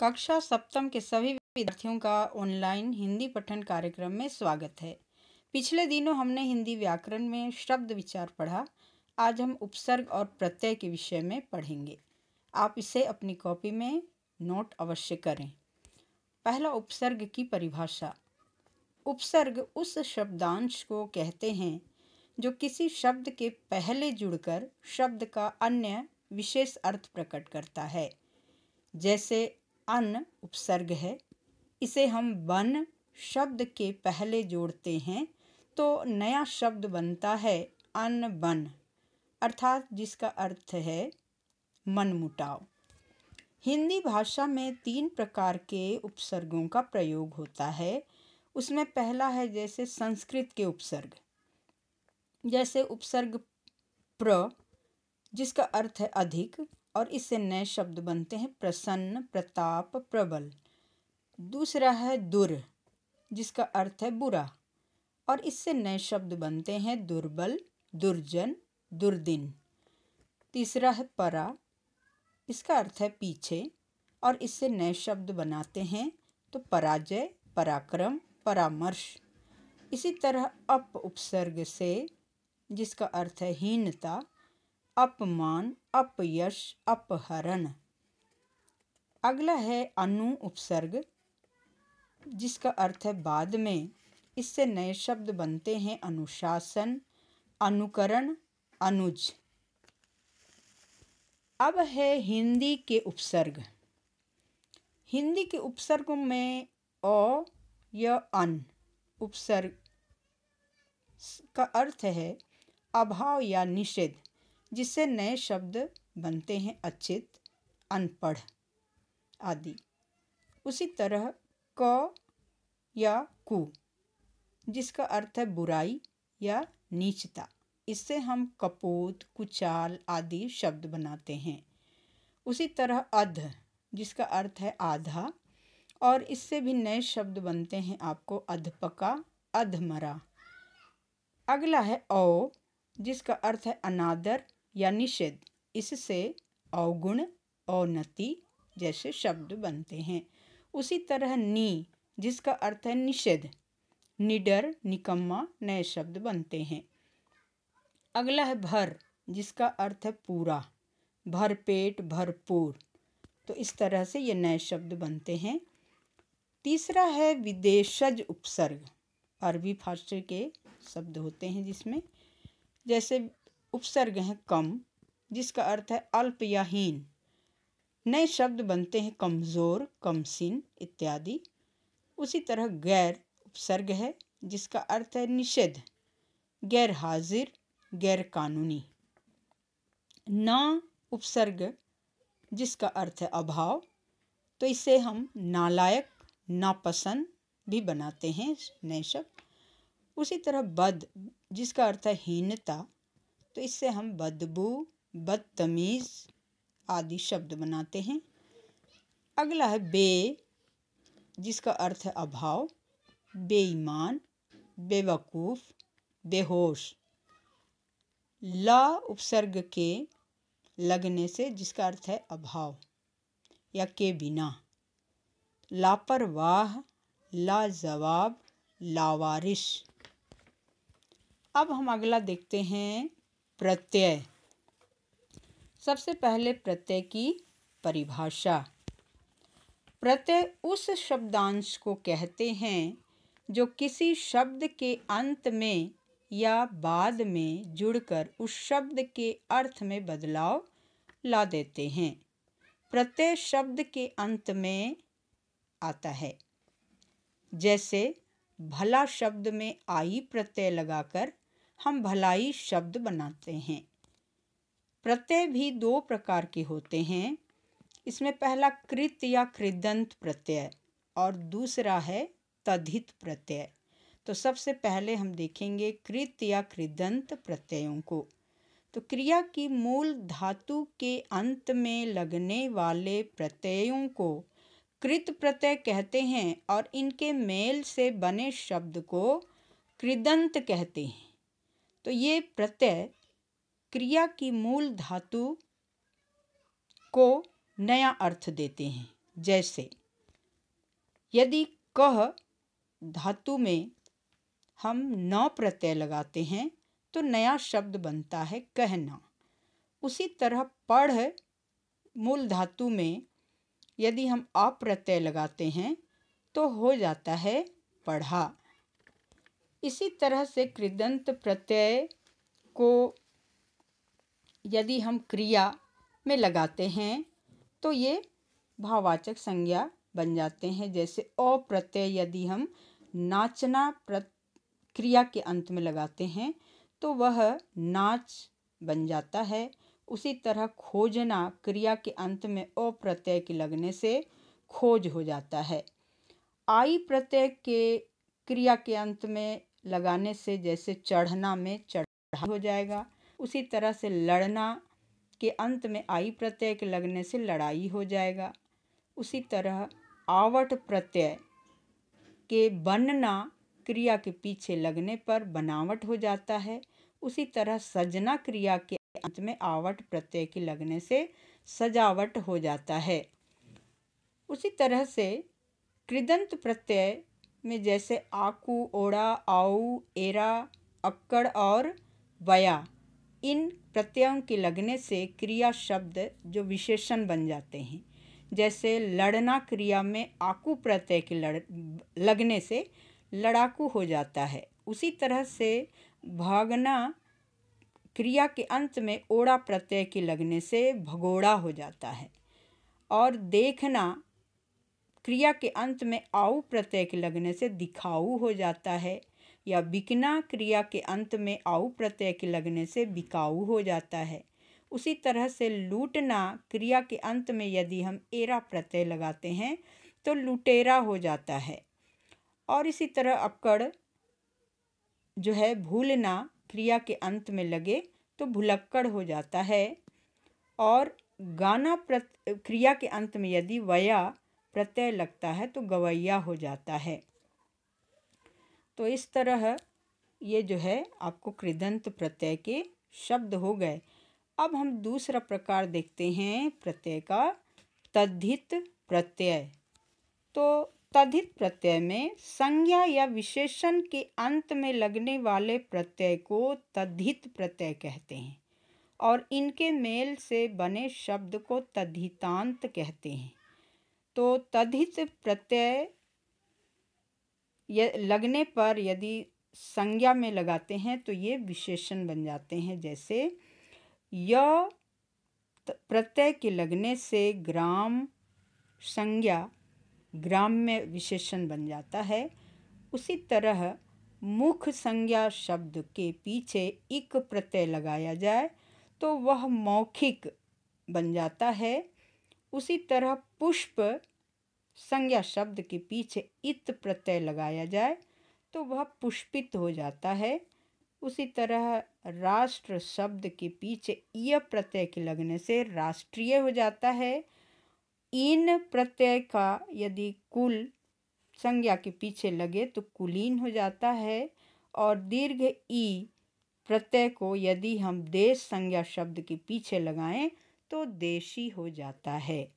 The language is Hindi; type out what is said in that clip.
कक्षा सप्तम के सभी विद्यार्थियों का ऑनलाइन हिंदी पठन कार्यक्रम में स्वागत है पिछले दिनों हमने हिंदी व्याकरण में शब्द विचार पढ़ा आज हम उपसर्ग और प्रत्यय के विषय में पढ़ेंगे आप इसे अपनी कॉपी में नोट अवश्य करें पहला उपसर्ग की परिभाषा उपसर्ग उस शब्दांश को कहते हैं जो किसी शब्द के पहले जुड़कर शब्द का अन्य विशेष अर्थ प्रकट करता है जैसे अन उपसर्ग है इसे हम वन शब्द के पहले जोड़ते हैं तो नया शब्द बनता है अन बन अर्थात जिसका अर्थ है मनमुटाव हिंदी भाषा में तीन प्रकार के उपसर्गों का प्रयोग होता है उसमें पहला है जैसे संस्कृत के उपसर्ग जैसे उपसर्ग प्र जिसका अर्थ है अधिक और इससे नए शब्द बनते हैं प्रसन्न प्रताप प्रबल दूसरा है दुर जिसका अर्थ है बुरा और इससे नए शब्द बनते हैं दुर्बल दुर्जन दुर्दिन तीसरा है परा इसका अर्थ है पीछे और इससे नए शब्द बनाते हैं तो पराजय पराक्रम परामर्श इसी तरह अप उपसर्ग से जिसका अर्थ है हीनता अपमान अपयश अपहरण अगला है अनु उपसर्ग जिसका अर्थ है बाद में इससे नए शब्द बनते हैं अनुशासन अनुकरण अनुज अब है हिंदी के उपसर्ग हिंदी के उपसर्गों में अ या अन उपसर्ग का अर्थ है अभाव या निषेध जिससे नए शब्द बनते हैं अचित अनपढ़ आदि उसी तरह क या कु जिसका अर्थ है बुराई या नीचता इससे हम कपोत कुचाल आदि शब्द बनाते हैं उसी तरह अध जिसका अर्थ है आधा और इससे भी नए शब्द बनते हैं आपको अधपका अधमरा अगला है ओ जिसका अर्थ है अनादर या निषेध इससे अवगुण औन्नति जैसे शब्द बनते हैं उसी तरह नी जिसका अर्थ है निषेध निडर निकम्मा नए शब्द बनते हैं अगला है भर जिसका अर्थ है पूरा भरपेट भरपूर तो इस तरह से ये नए शब्द बनते हैं तीसरा है विदेशज उपसर्ग अरबी फारसी के शब्द होते हैं जिसमें जैसे उपसर्ग हैं कम जिसका अर्थ है अल्प या हीन नए शब्द बनते हैं कमज़ोर कमसिन इत्यादि उसी तरह गैर उपसर्ग है जिसका अर्थ है निषेध गैर हाजिर गैर कानूनी ना उपसर्ग जिसका अर्थ है अभाव तो इसे हम नालायक नापसंद भी बनाते हैं नए शब्द उसी तरह बद जिसका अर्थ है हीनता तो इससे हम बदबू बदतमीज़ आदि शब्द बनाते हैं अगला है बे जिसका अर्थ है अभाव बेईमान बेवकूफ़ बेहोश ला उपसर्ग के लगने से जिसका अर्थ है अभाव या के बिना लापरवाह लाजवाब लावारिश अब हम अगला देखते हैं प्रत्यय सबसे पहले प्रत्यय की परिभाषा प्रत्यय उस शब्दांश को कहते हैं जो किसी शब्द के अंत में या बाद में जुड़कर उस शब्द के अर्थ में बदलाव ला देते हैं प्रत्यय शब्द के अंत में आता है जैसे भला शब्द में आई प्रत्यय लगाकर हम भलाई शब्द बनाते हैं प्रत्यय भी दो प्रकार के होते हैं इसमें पहला कृत या कृदंत प्रत्यय और दूसरा है तद्धित प्रत्यय तो सबसे पहले हम देखेंगे कृत या कृदंत प्रत्ययों को तो क्रिया की मूल धातु के अंत में लगने वाले प्रत्ययों को कृत प्रत्यय कहते हैं और इनके मेल से बने शब्द को कृदंत कहते हैं तो ये प्रत्यय क्रिया की मूल धातु को नया अर्थ देते हैं जैसे यदि कह धातु में हम नौ प्रत्यय लगाते हैं तो नया शब्द बनता है कहना उसी तरह पढ़ मूल धातु में यदि हम अप्रत्यय लगाते हैं तो हो जाता है पढ़ा इसी तरह से कृदंत प्रत्यय को यदि हम क्रिया में लगाते हैं तो ये भाववाचक संज्ञा बन जाते हैं जैसे अप्रत्यय यदि हम नाचना क्रिया के अंत में लगाते हैं तो वह नाच बन जाता है उसी तरह खोजना क्रिया के अंत में अप्रत्यय के लगने से खोज हो जाता है आई प्रत्यय के क्रिया के अंत में लगाने से जैसे चढ़ना में चढ़ा हो जाएगा उसी तरह से लड़ना के अंत में आई प्रत्यय के लगने से लड़ाई हो जाएगा उसी तरह आवट प्रत्यय के बनना क्रिया के पीछे लगने पर बनावट हो जाता है उसी तरह सजना क्रिया के अंत में आवट प्रत्यय के लगने से सजावट हो जाता है उसी तरह से कृदंत प्रत्यय में जैसे आकू ओड़ा आऊ एरा अक्कड़ और वया इन प्रत्ययों के लगने से क्रिया शब्द जो विशेषण बन जाते हैं जैसे लड़ना क्रिया में आकू प्रत्यय के लड़ लगने से लड़ाकू हो जाता है उसी तरह से भागना क्रिया के अंत में ओड़ा प्रत्यय के लगने से भगोड़ा हो जाता है और देखना क्रिया के अंत में आऊ प्रत्यय के लगने से दिखाऊ हो जाता है या बिकना क्रिया के अंत में आऊ प्रत्यय के लगने से बिकाऊ हो जाता है उसी तरह से लूटना क्रिया के अंत में यदि हम एरा प्रत्यय लगाते हैं तो लुटेरा हो जाता है और इसी तरह अपकड़ जो है भूलना क्रिया के अंत में लगे तो भुलक्कड़ हो जाता है और गाना प्रत क्रिया के अंत में यदि वया प्रत्यय लगता है तो गवैया हो जाता है तो इस तरह ये जो है आपको कृदंत प्रत्यय के शब्द हो गए अब हम दूसरा प्रकार देखते हैं प्रत्यय का तद्धित प्रत्यय तो तद्धित प्रत्यय में संज्ञा या विशेषण के अंत में लगने वाले प्रत्यय को तद्धित प्रत्यय कहते हैं और इनके मेल से बने शब्द को तद्धितांत कहते हैं तो तदित प्रत्यय लगने पर यदि संज्ञा में लगाते हैं तो ये विशेषण बन जाते हैं जैसे य प्रत्यय के लगने से ग्राम संज्ञा ग्राम में विशेषण बन जाता है उसी तरह मुख संज्ञा शब्द के पीछे इक प्रत्यय लगाया जाए तो वह मौखिक बन जाता है उसी तरह पुष्प संज्ञा शब्द के पीछे इत प्रत्यय लगाया जाए तो वह पुष्पित हो जाता है उसी तरह राष्ट्र शब्द के पीछे इ प्रत्यय के लगने से राष्ट्रीय हो जाता है इन प्रत्यय का यदि कुल संज्ञा के पीछे लगे तो कुलीन हो जाता है और दीर्घ ई प्रत्यय को यदि हम देश संज्ञा शब्द के पीछे लगाएं तो देशी हो जाता है